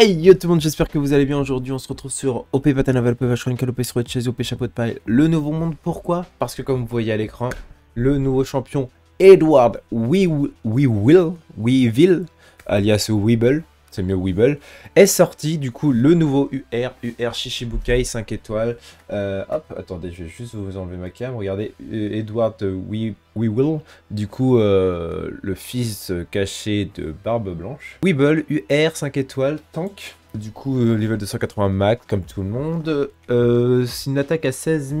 Hey yo tout le monde, j'espère que vous allez bien. Aujourd'hui, on se retrouve sur OP Patanaval, OP Vachronical, OP le OP Chapeau de Paille, le nouveau monde. Pourquoi Parce que comme vous voyez à l'écran, le nouveau champion Edward We, We Will, alias Weeble, c'est mieux Weeble, est sorti du coup le nouveau UR, UR Shishibukai 5 étoiles. Euh, hop, attendez, je vais juste vous enlever ma cam. Regardez, euh, Edward We, We will du coup euh, le fils caché de Barbe Blanche. Weeble, UR, 5 étoiles, tank. Du coup, euh, level 280 max, comme tout le monde. Euh, c'est une attaque à 16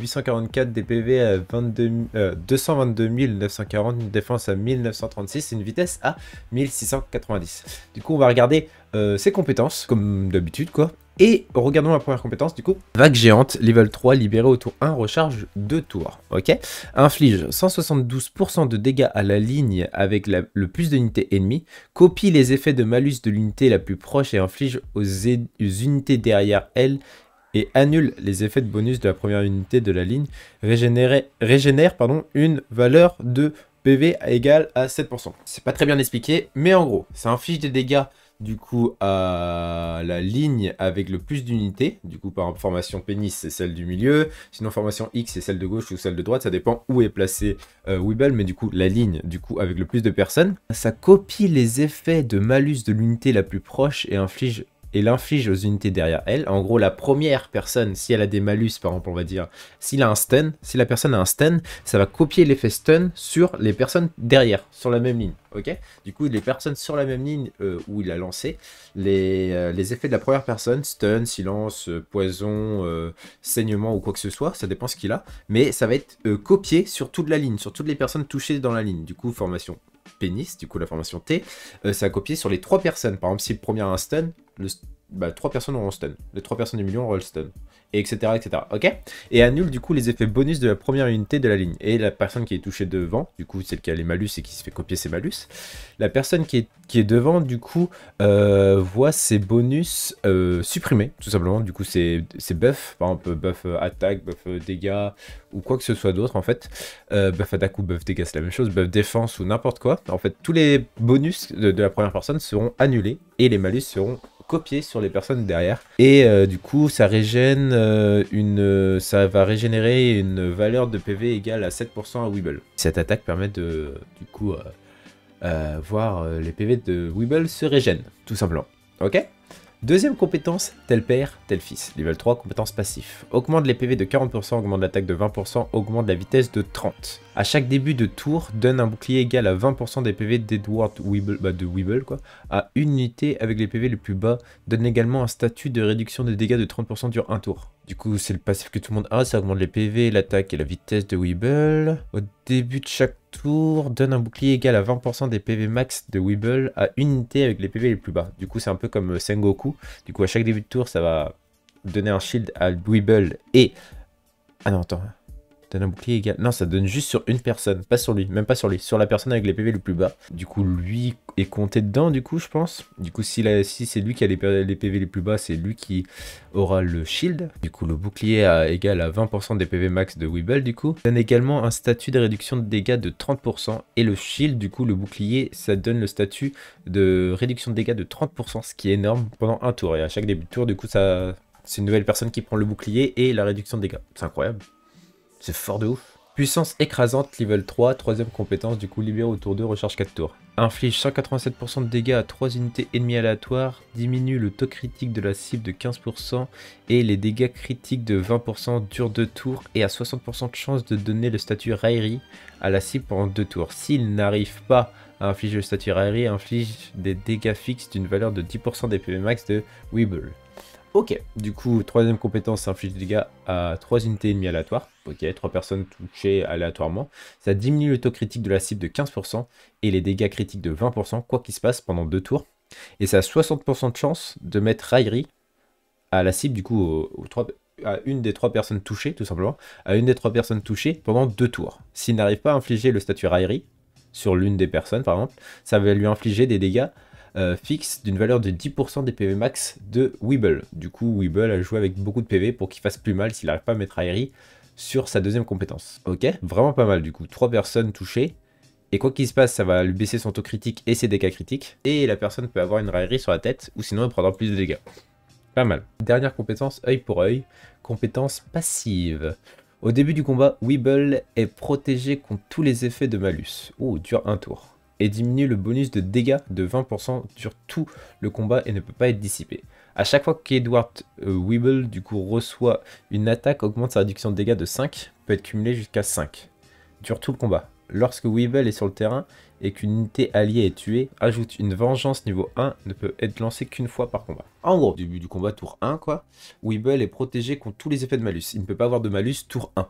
844, des PV à 22, 222 940, une défense à 1936 et une vitesse à 1690. Du coup, on va regarder ses compétences, comme d'habitude, quoi. Et regardons la première compétence du coup. Vague géante, level 3, libéré autour tour 1, recharge 2 tours. Ok Inflige 172% de dégâts à la ligne avec le plus d'unités ennemies. Copie les effets de malus de l'unité la plus proche et inflige aux, unités derrière elle et annule les effets de bonus de la première unité de la ligne, régénère pardon, une valeur de PV égale à 7%. C'est pas très bien expliqué, mais en gros, ça inflige des dégâts du coup à la ligne avec le plus d'unités. Du coup, par formation pénis, c'est celle du milieu. Sinon, formation X, c'est celle de gauche ou celle de droite. Ça dépend où est placé euh, Weeble, mais du coup, la ligne, du coup, avec le plus de personnes. Ça copie les effets de malus de l'unité la plus proche et inflige et l'inflige aux unités derrière elle. En gros, la première personne, si elle a des malus, par exemple, on va dire, s'il a un stun, si la personne a un stun, ça va copier l'effet stun sur les personnes derrière, sur la même ligne. Ok Du coup, les personnes sur la même ligne euh, où il a lancé, les, euh, les, effets de la première personne, stun, silence, euh, poison, saignement ou quoi que ce soit, ça dépend ce qu'il a, mais ça va être copié sur toute la ligne, sur toutes les personnes touchées dans la ligne. Du coup, formation du coup la formation T, euh, c'est ça a copié sur les trois personnes. Par exemple, si le premier a un stun, le, bah, trois personnes auront stun. Les trois personnes du million auront le stun etc., etc. Ok Et annule du coup les effets bonus de la première unité de la ligne. Et la personne qui est touchée devant, du coup celle qui a les malus et qui se fait copier ses malus, la personne qui est, qui est devant du coup euh, voit ses bonus euh, supprimés, tout simplement. Du coup c''est ses buffs, par exemple buff euh, attaque, buff dégâts ou quoi que ce soit d'autre en fait. Euh, buff attaque ou buff dégâts c'est la même chose, buff défense ou n'importe quoi. En fait tous les bonus de la première personne seront annulés et les malus seront copier sur les personnes derrière. Et euh, du coup, ça régène euh, une, euh, ça va régénérer une valeur de PV égale à 7% à Weeble. Cette attaque permet de, du coup, voir les PV de Weeble se régènent, tout simplement. Ok Deuxième compétence, tel père, tel fils. Level 3, compétence passif. Augmente les PV de 40%, augmente l'attaque de 20%, augmente la vitesse de 30. À chaque début de tour, donne un bouclier égal à 20% des PV d'Edward Weeble, bah de Weeble quoi, à une unité avec les PV les plus bas. Donne également un statut de réduction des dégâts de 30% durant un tour. Du coup, c'est le passif que tout le monde a, ça augmente les PV, l'attaque et la vitesse de Weeble. Au début de chaque tour, donne un bouclier égal à 20% des PV max de Weeble à unité avec les PV les plus bas. Du coup, c'est un peu comme euh, Sengoku. Du coup, à chaque début de tour, ça va donner un shield à Weeble et... Ah non, attends. Donne un bouclier égal. Non, ça donne juste sur une personne, pas sur lui, même pas sur lui, sur la personne avec les PV le plus bas. Du coup, lui est compté dedans, du coup, je pense. Du coup, si, si c'est lui qui a les, PV les plus bas, c'est lui qui aura le shield. Du coup, le bouclier a, égal à 20% des PV max de Weeble, du coup. Donne également un statut de réduction de dégâts de 30%. Et le shield, du coup, le bouclier, ça donne le statut de réduction de dégâts de 30%, ce qui est énorme pendant un tour. Et à chaque début de tour, du coup, ça c'est une nouvelle personne qui prend le bouclier et la réduction de dégâts. C'est incroyable. C'est fort de ouf. Puissance écrasante, level 3, troisième compétence, du coup libère au tour 2, recharge 4 tours. Inflige 187% de dégâts à 3 unités ennemies aléatoires, diminue le taux critique de la cible de 15% et les dégâts critiques de 20% durent 2 tours et a 60% de chance de donner le statut raillerie à la cible pendant 2 tours. S'il n'arrive pas à infliger le statut raillerie, inflige des dégâts fixes d'une valeur de 10% des PV max de Weeble. Ok, du coup, troisième compétence, inflige des dégâts à trois unités ennemies aléatoires. Ok, trois personnes touchées aléatoirement. Ça diminue le taux critique de la cible de 15% et les dégâts critiques de 20%, quoi qu'il se passe pendant deux tours. Et ça a 60% de chance de mettre Rairi à la cible, du coup, à une des trois personnes touchées, tout simplement, à une des trois personnes touchées pendant deux tours. S'il n'arrive pas à infliger le statut Rairi sur l'une des personnes, par exemple, ça va lui infliger des dégâts euh, fixe d'une valeur de 10% des PV max de Weeble. Du coup, Weeble a joué avec beaucoup de PV pour qu'il fasse plus mal s'il n'arrive pas à mettre Aerie sur sa deuxième compétence. Ok, vraiment pas mal du coup. Trois personnes touchées. Et quoi qu'il se passe, ça va lui baisser son taux critique et ses dégâts critiques. Et la personne peut avoir une raillerie sur la tête, ou sinon elle prendra plus de dégâts. Pas mal. Dernière compétence, œil pour œil. Compétence passive. Au début du combat, Weeble est protégé contre tous les effets de malus. Oh, dure un tour et diminue le bonus de dégâts de 20% sur tout le combat et ne peut pas être dissipé. A chaque fois qu'Edward euh, Weeble du coup reçoit une attaque, augmente sa réduction de dégâts de 5, peut être cumulée jusqu'à 5 durant tout le combat. Lorsque Weeble est sur le terrain et qu'une unité alliée est tuée, ajoute une vengeance niveau 1, ne peut être lancée qu'une fois par combat. En gros, début du combat tour 1 quoi, Weeble est protégé contre tous les effets de malus. Il ne peut pas avoir de malus tour 1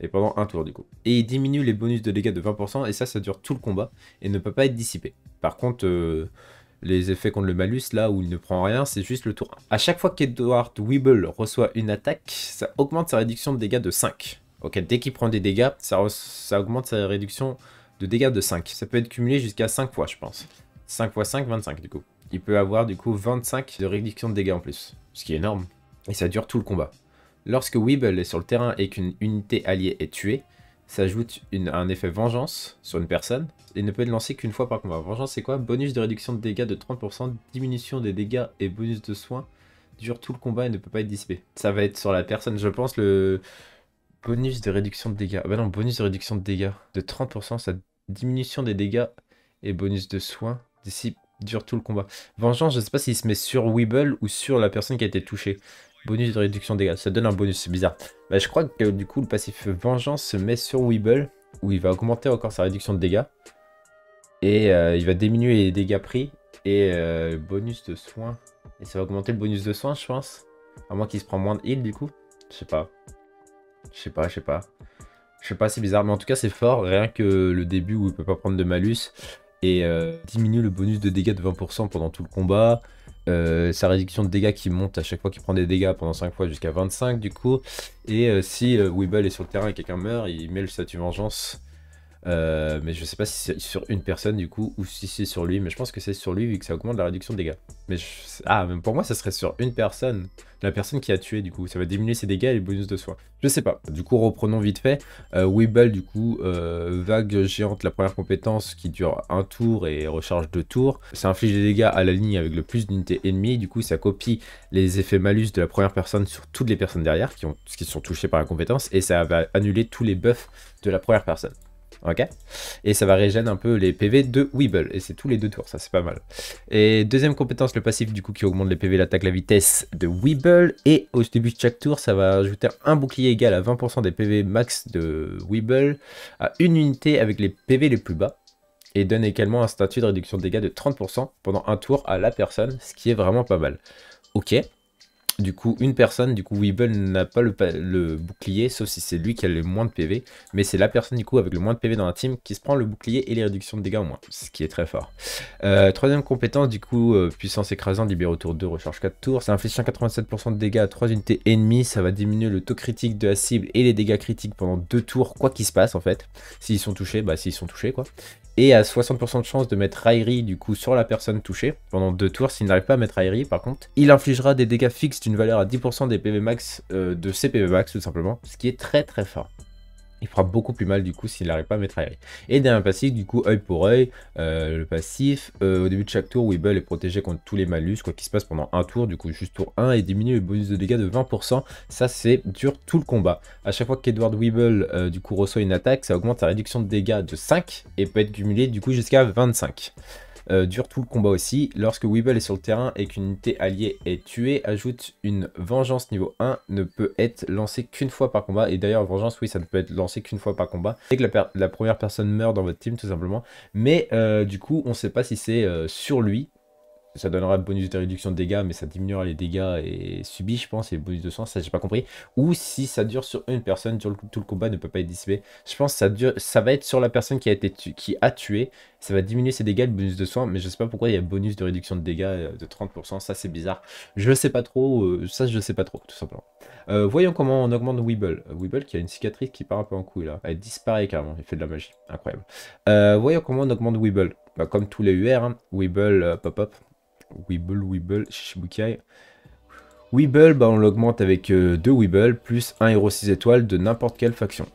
et pendant un tour du coup. Et il diminue les bonus de dégâts de 20%, et ça, ça dure tout le combat, et ne peut pas être dissipé. Par contre, euh, les effets contre le malus, là où il ne prend rien, c'est juste le tour 1. A chaque fois qu'Edward Weeble reçoit une attaque, ça augmente sa réduction de dégâts de 5. Ok, dès qu'il prend des dégâts, ça, ça augmente sa réduction de dégâts de 5. Ça peut être cumulé jusqu'à 5 fois, je pense. 5 x 5, 25 du coup. Il peut avoir du coup 25 de réduction de dégâts en plus, ce qui est énorme. Et ça dure tout le combat. Lorsque Weeble est sur le terrain et qu'une unité alliée est tuée, s'ajoute un effet vengeance sur une personne. et ne peut être lancé qu'une fois par combat. Vengeance, c'est quoi Bonus de réduction de dégâts de 30%, diminution des dégâts et bonus de soins dure tout le combat et ne peut pas être dissipé. Ça va être sur la personne, je pense, le bonus de réduction de dégâts. Ah bah non, bonus de réduction de dégâts de 30%, ça diminution des dégâts et bonus de soins dissipe dure tout le combat. Vengeance, je sais pas s'il se met sur Weeble ou sur la personne qui a été touchée. Bonus de réduction de dégâts. Ça donne un bonus, c'est bizarre. Bah, je crois que du coup, le passif Vengeance se met sur Weeble, où il va augmenter encore sa réduction de dégâts. Et euh, il va diminuer les dégâts pris et euh, bonus de soins. Et ça va augmenter le bonus de soins, je pense. À moins qu'il se prend moins de heal, du coup. Je sais pas. Je sais pas, je sais pas. Je sais pas, c'est bizarre. Mais en tout cas, c'est fort. Rien que le début où il peut pas prendre de malus. Et euh, diminue le bonus de dégâts de 20% pendant tout le combat sa euh, réduction de dégâts qui monte à chaque fois qu'il prend des dégâts pendant 5 fois jusqu'à 25 du coup. Et euh, si euh, Weeble est sur le terrain et quelqu'un meurt, il met le statut vengeance euh, mais je sais pas si c'est sur une personne du coup ou si c'est sur lui, mais je pense que c'est sur lui vu que ça augmente la réduction de dégâts. Mais ah, même pour moi, ça serait sur une personne, la personne qui a tué du coup, ça va diminuer ses dégâts et les bonus de soins. Je sais pas. Du coup, reprenons vite fait. Euh, Weeble du coup, euh, vague géante, la première compétence qui dure un tour et recharge deux tours. Ça inflige des dégâts à la ligne avec le plus d'unités ennemies. Du coup, ça copie les effets malus de la première personne sur toutes les personnes derrière qui, ont... qui sont touchées par la compétence et ça va annuler tous les buffs de la première personne. Ok Et ça va régénérer un peu les PV de Weeble. Et c'est tous les deux tours, ça c'est pas mal. Et deuxième compétence, le passif du coup qui augmente les PV, l'attaque, la vitesse de Weeble. Et au début de chaque tour, ça va ajouter un bouclier égal à 20% des PV max de Weeble à une unité avec les PV les plus bas. Et donne également un statut de réduction de dégâts de 30% pendant un tour à la personne, ce qui est vraiment pas mal. Ok, du coup, une personne, du coup, Weeble n'a pas le, bouclier, sauf si c'est lui qui a le moins de PV. Mais c'est la personne, du coup, avec le moins de PV dans la team qui se prend le bouclier et les réductions de dégâts au moins, ce qui est très fort. Euh, troisième compétence, du coup, euh, puissance écrasante, libéré au tour 2, recharge 4 tours. Ça inflige 187% de dégâts à 3 unités ennemies. Ça va diminuer le taux critique de la cible et les dégâts critiques pendant 2 tours, quoi qu'il se passe, en fait. S'ils sont touchés, bah s'ils sont touchés, quoi. Et à 60% de chance de mettre Rairi, du coup, sur la personne touchée pendant 2 tours. S'il n'arrive pas à mettre Rairi, par contre, il infligera des dégâts fixes valeur à 10% des PV max, euh, de ses PV max tout simplement, ce qui est très très fort. Il fera beaucoup plus mal du coup s'il n'arrive pas à mettre aérien Et un passif, du coup, œil pour œil, euh, le passif. Euh, au début de chaque tour, Weeble est protégé contre tous les malus, quoi qu'il se passe pendant un tour, du coup juste tour 1, et diminue le bonus de dégâts de 20%. Ça, c'est dur tout le combat. À chaque fois qu'Edward Weeble, du coup, reçoit une attaque, ça augmente sa réduction de dégâts de 5 et peut être cumulé du coup, jusqu'à 25. Euh, dure tout le combat aussi. Lorsque Weeble est sur le terrain et qu'une unité alliée est tuée, ajoute une vengeance niveau 1, ne peut être lancée qu'une fois par combat. Et d'ailleurs, vengeance, oui, ça ne peut être lancé qu'une fois par combat. C'est que la, première personne meurt dans votre team, tout simplement. Mais euh, du coup, on ne sait pas si c'est euh, sur lui ça donnera bonus de réduction de dégâts, mais ça diminuera les dégâts et subis, je pense, et bonus de soins, ça j'ai pas compris. Ou si ça dure sur une personne, sur tout le combat ne peut pas être dissipé. Je pense que ça, dure, ça va être sur la personne qui a, été qui a tué, ça va diminuer ses dégâts, le bonus de soins, mais je sais pas pourquoi il y a bonus de réduction de dégâts euh, de 30%, ça c'est bizarre. Je sais pas trop, euh, ça je sais pas trop, tout simplement. Euh, voyons comment on augmente Weeble. Weeble qui a une cicatrice qui part un peu en couille là. Elle disparaît carrément, il fait de la magie. Incroyable. voyons comment on augmente Weeble. Bah, comme tous les UR, hein. Weeble, pop-up, Weeble, Weeble, Shishibukai. Weeble, bah, on l'augmente avec 2 euh, Weeble, plus un héros 6 étoiles de n'importe quelle faction.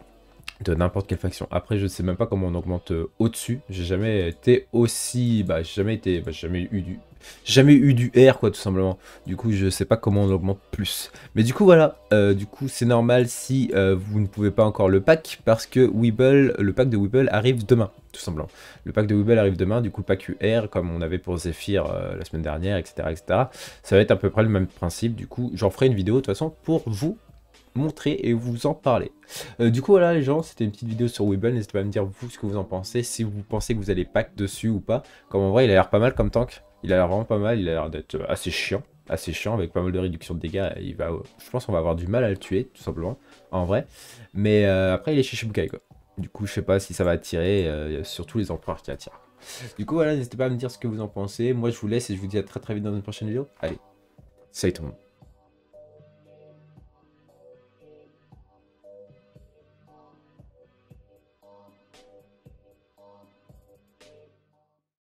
De n'importe quelle faction. Après, je ne sais même pas comment on augmente euh, au-dessus. J'ai jamais été aussi... Bah, j'ai jamais été... Bah, jamais eu du jamais eu du R, quoi, tout simplement. Du coup, je sais pas comment on augmente plus. Mais du coup, voilà. Euh, du coup, c'est normal si euh, vous ne pouvez pas encore le pack, parce que Weeble, le pack de Weeble arrive demain, tout simplement. Le pack de Weeble arrive demain, du coup, pack UR, comme on avait pour Zephyr euh, la semaine dernière, etc., etc. Ça va être à peu près le même principe. Du coup, j'en ferai une vidéo, de toute façon, pour vous montrer et vous en parler. du coup, voilà les gens, c'était une petite vidéo sur Weeble. N'hésitez pas à me dire vous ce que vous en pensez, si vous pensez que vous allez pack dessus ou pas. Comme en vrai, il a l'air pas mal comme tank. Il a l'air vraiment pas mal, il a l'air d'être euh, assez chiant, assez chiant avec pas mal de réduction de dégâts. Il va, euh, je pense qu'on va avoir du mal à le tuer, tout simplement, en vrai. Mais euh, après, il est chez Shibukai, quoi. Du coup, je sais pas si ça va attirer, surtout les empereurs qui attirent. Du coup, voilà, n'hésitez pas à me dire ce que vous en pensez. Moi, je vous laisse et je vous dis à très très vite dans une prochaine vidéo. Allez, salut tout le monde.